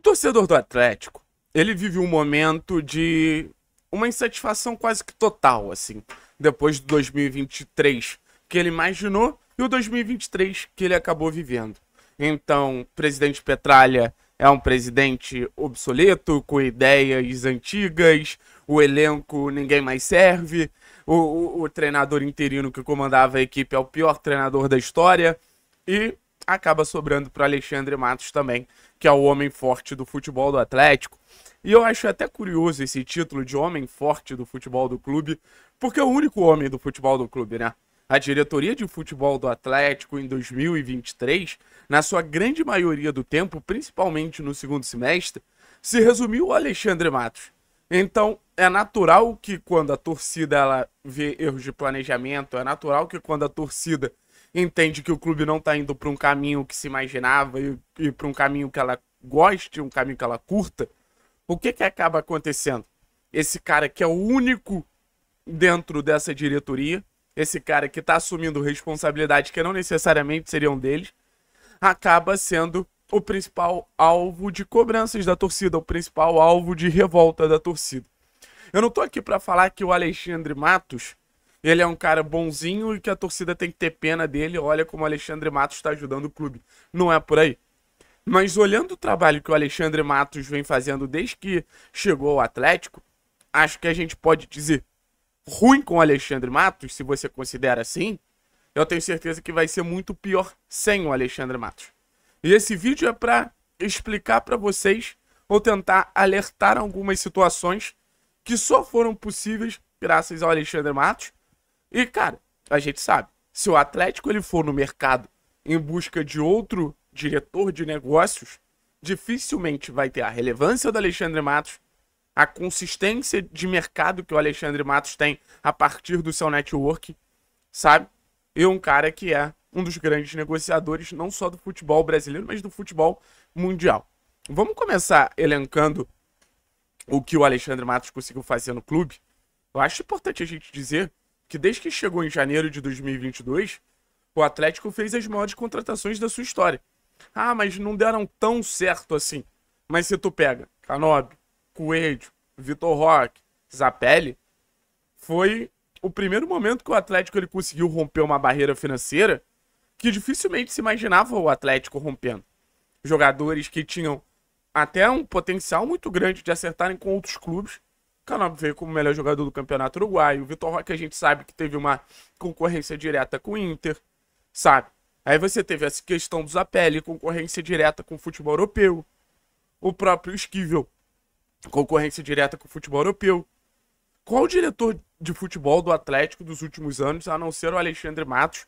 torcedor do Atlético, ele vive um momento de uma insatisfação quase que total, assim, depois do 2023 que ele imaginou e o 2023 que ele acabou vivendo. Então, presidente Petralha é um presidente obsoleto, com ideias antigas, o elenco ninguém mais serve, o, o, o, treinador interino que comandava a equipe é o pior treinador da história e acaba sobrando para Alexandre Matos também, que é o homem forte do futebol do Atlético. E eu acho até curioso esse título de homem forte do futebol do clube, porque é o único homem do futebol do clube, né? A diretoria de futebol do Atlético em 2023, na sua grande maioria do tempo, principalmente no segundo semestre, se resumiu a Alexandre Matos. Então, é natural que quando a torcida ela vê erros de planejamento, é natural que quando a torcida entende que o clube não está indo para um caminho que se imaginava e, e para um caminho que ela goste, um caminho que ela curta, o que que acaba acontecendo? Esse cara que é o único dentro dessa diretoria, esse cara que está assumindo responsabilidades que não necessariamente seriam deles, acaba sendo o principal alvo de cobranças da torcida, o principal alvo de revolta da torcida. Eu não estou aqui para falar que o Alexandre Matos ele é um cara bonzinho e que a torcida tem que ter pena dele. Olha como o Alexandre Matos está ajudando o clube. Não é por aí. Mas olhando o trabalho que o Alexandre Matos vem fazendo desde que chegou ao Atlético, acho que a gente pode dizer ruim com o Alexandre Matos, se você considera assim. Eu tenho certeza que vai ser muito pior sem o Alexandre Matos. E esse vídeo é para explicar para vocês ou tentar alertar algumas situações que só foram possíveis graças ao Alexandre Matos e, cara, a gente sabe, se o Atlético ele for no mercado em busca de outro diretor de negócios, dificilmente vai ter a relevância do Alexandre Matos, a consistência de mercado que o Alexandre Matos tem a partir do seu network, sabe? E um cara que é um dos grandes negociadores, não só do futebol brasileiro, mas do futebol mundial. Vamos começar elencando o que o Alexandre Matos conseguiu fazer no clube. Eu acho importante a gente dizer que desde que chegou em janeiro de 2022, o Atlético fez as maiores contratações da sua história. Ah, mas não deram tão certo assim. Mas se tu pega Canobi, Coelho, Vitor Roque, Zapelli, foi o primeiro momento que o Atlético ele conseguiu romper uma barreira financeira que dificilmente se imaginava o Atlético rompendo. Jogadores que tinham até um potencial muito grande de acertarem com outros clubes Canab veio como melhor jogador do campeonato uruguaio. O Vitor Roque a gente sabe que teve uma concorrência direta com o Inter, sabe? Aí você teve essa questão do Zapelli, concorrência direta com o futebol europeu. O próprio Esquivel, concorrência direta com o futebol europeu. Qual diretor de futebol do Atlético dos últimos anos, a não ser o Alexandre Matos,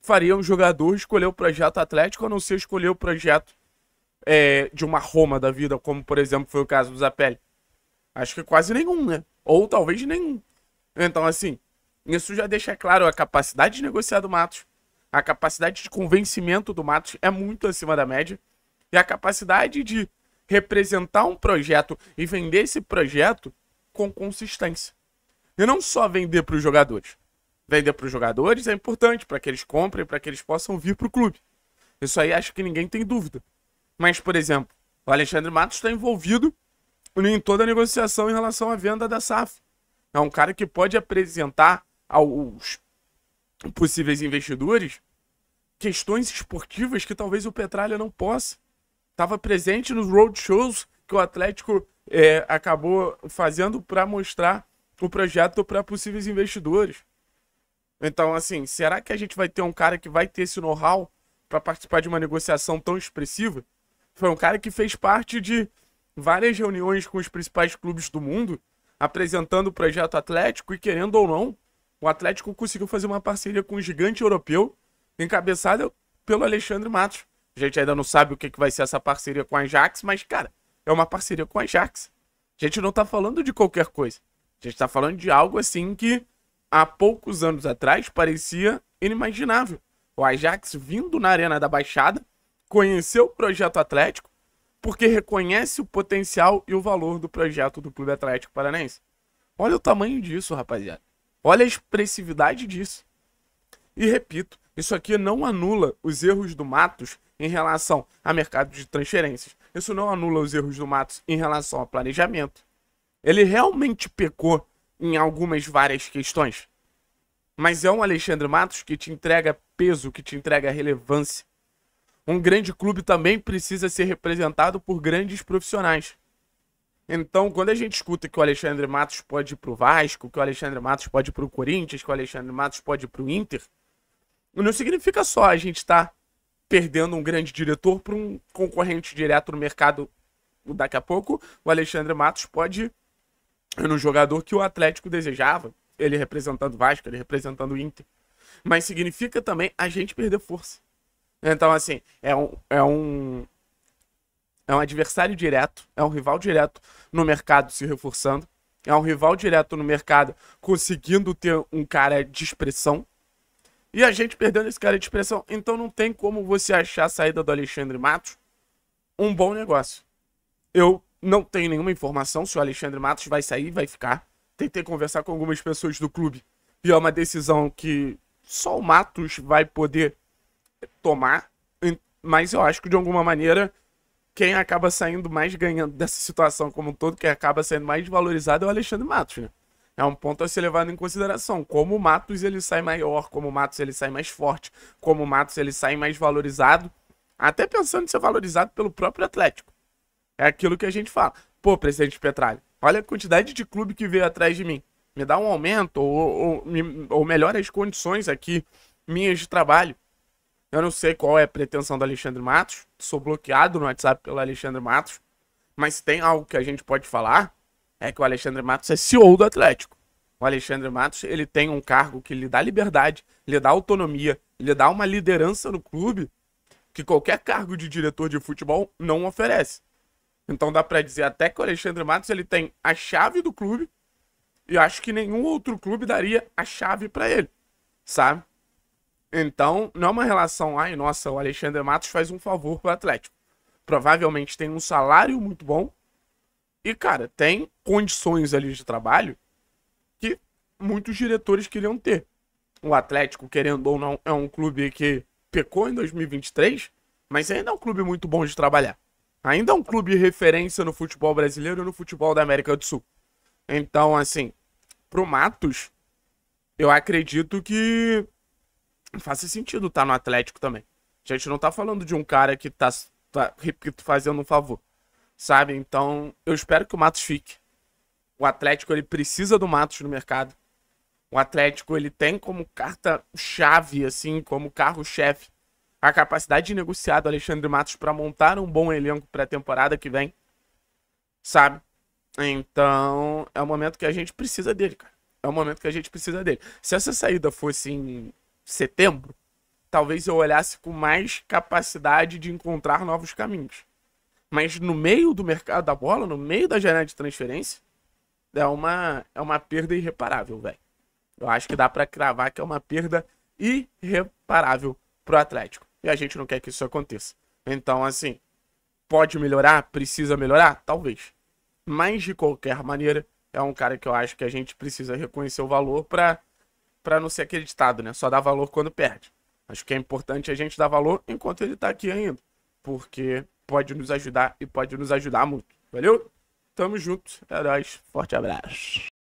faria um jogador escolher o projeto Atlético a não ser escolher o projeto é, de uma Roma da vida, como por exemplo foi o caso do Zapelli? Acho que quase nenhum, né? Ou talvez nenhum. Então, assim, isso já deixa claro a capacidade de negociar do Matos, a capacidade de convencimento do Matos é muito acima da média, e a capacidade de representar um projeto e vender esse projeto com consistência. E não só vender para os jogadores. Vender para os jogadores é importante para que eles comprem, para que eles possam vir para o clube. Isso aí acho que ninguém tem dúvida. Mas, por exemplo, o Alexandre Matos está envolvido em toda a negociação em relação à venda da SAF. É um cara que pode apresentar aos possíveis investidores questões esportivas que talvez o Petralha não possa. Estava presente nos roadshows que o Atlético é, acabou fazendo para mostrar o projeto para possíveis investidores. Então, assim, será que a gente vai ter um cara que vai ter esse know-how para participar de uma negociação tão expressiva? Foi um cara que fez parte de várias reuniões com os principais clubes do mundo, apresentando o projeto Atlético e, querendo ou não, o Atlético conseguiu fazer uma parceria com um gigante europeu, encabeçada pelo Alexandre Matos. A gente ainda não sabe o que, que vai ser essa parceria com a Ajax, mas, cara, é uma parceria com a Ajax. A gente não está falando de qualquer coisa. A gente está falando de algo assim que há poucos anos atrás parecia inimaginável. O Ajax vindo na Arena da Baixada, conheceu o projeto Atlético, porque reconhece o potencial e o valor do projeto do Clube Atlético Paranaense. Olha o tamanho disso, rapaziada. Olha a expressividade disso. E repito, isso aqui não anula os erros do Matos em relação a mercado de transferências. Isso não anula os erros do Matos em relação a planejamento. Ele realmente pecou em algumas várias questões. Mas é um Alexandre Matos que te entrega peso, que te entrega relevância, um grande clube também precisa ser representado por grandes profissionais. Então, quando a gente escuta que o Alexandre Matos pode ir pro Vasco, que o Alexandre Matos pode ir pro Corinthians, que o Alexandre Matos pode ir pro Inter, não significa só a gente estar tá perdendo um grande diretor para um concorrente direto no mercado. Daqui a pouco, o Alexandre Matos pode ir no jogador que o Atlético desejava, ele representando o Vasco, ele representando o Inter. Mas significa também a gente perder força. Então, assim, é um, é um. É um adversário direto, é um rival direto no mercado se reforçando. É um rival direto no mercado conseguindo ter um cara de expressão. E a gente perdendo esse cara de expressão. Então não tem como você achar a saída do Alexandre Matos um bom negócio. Eu não tenho nenhuma informação se o Alexandre Matos vai sair, vai ficar. Tentei conversar com algumas pessoas do clube. E é uma decisão que só o Matos vai poder tomar, mas eu acho que de alguma maneira quem acaba saindo mais ganhando dessa situação como um todo, quem acaba sendo mais valorizado é o Alexandre Matos, né? É um ponto a ser levado em consideração. Como o Matos ele sai maior, como o Matos ele sai mais forte, como o Matos ele sai mais valorizado, até pensando em ser valorizado pelo próprio Atlético. É aquilo que a gente fala. Pô, presidente Petralha, olha a quantidade de clube que veio atrás de mim. Me dá um aumento ou, ou, ou melhora as condições aqui minhas de trabalho. Eu não sei qual é a pretensão do Alexandre Matos. Sou bloqueado no WhatsApp pelo Alexandre Matos. Mas tem algo que a gente pode falar, é que o Alexandre Matos é CEO do Atlético. O Alexandre Matos, ele tem um cargo que lhe dá liberdade, lhe dá autonomia, lhe dá uma liderança no clube que qualquer cargo de diretor de futebol não oferece. Então dá para dizer até que o Alexandre Matos ele tem a chave do clube e acho que nenhum outro clube daria a chave para ele, sabe? Então, não é uma relação, ai, nossa, o Alexandre Matos faz um favor pro Atlético. Provavelmente tem um salário muito bom e, cara, tem condições ali de trabalho que muitos diretores queriam ter. O Atlético, querendo ou não, é um clube que pecou em 2023, mas ainda é um clube muito bom de trabalhar. Ainda é um clube referência no futebol brasileiro e no futebol da América do Sul. Então, assim, pro Matos, eu acredito que faz sentido estar tá no Atlético também. A gente não tá falando de um cara que tá, tá, repito, tá fazendo um favor. Sabe? Então, eu espero que o Matos fique. O Atlético, ele precisa do Matos no mercado. O Atlético, ele tem como carta-chave, assim, como carro-chefe, a capacidade de negociar do Alexandre Matos para montar um bom elenco para a temporada que vem. Sabe? Então, é o momento que a gente precisa dele, cara. É o momento que a gente precisa dele. Se essa saída fosse em setembro, talvez eu olhasse com mais capacidade de encontrar novos caminhos. Mas no meio do mercado da bola, no meio da janela de transferência, é uma, é uma perda irreparável, velho. Eu acho que dá para cravar que é uma perda irreparável pro Atlético. E a gente não quer que isso aconteça. Então, assim, pode melhorar? Precisa melhorar? Talvez. Mas, de qualquer maneira, é um cara que eu acho que a gente precisa reconhecer o valor para para não ser acreditado, né? Só dá valor quando perde. Acho que é importante a gente dar valor enquanto ele tá aqui ainda, porque pode nos ajudar e pode nos ajudar muito. Valeu? Tamo junto, é nóis, forte abraço.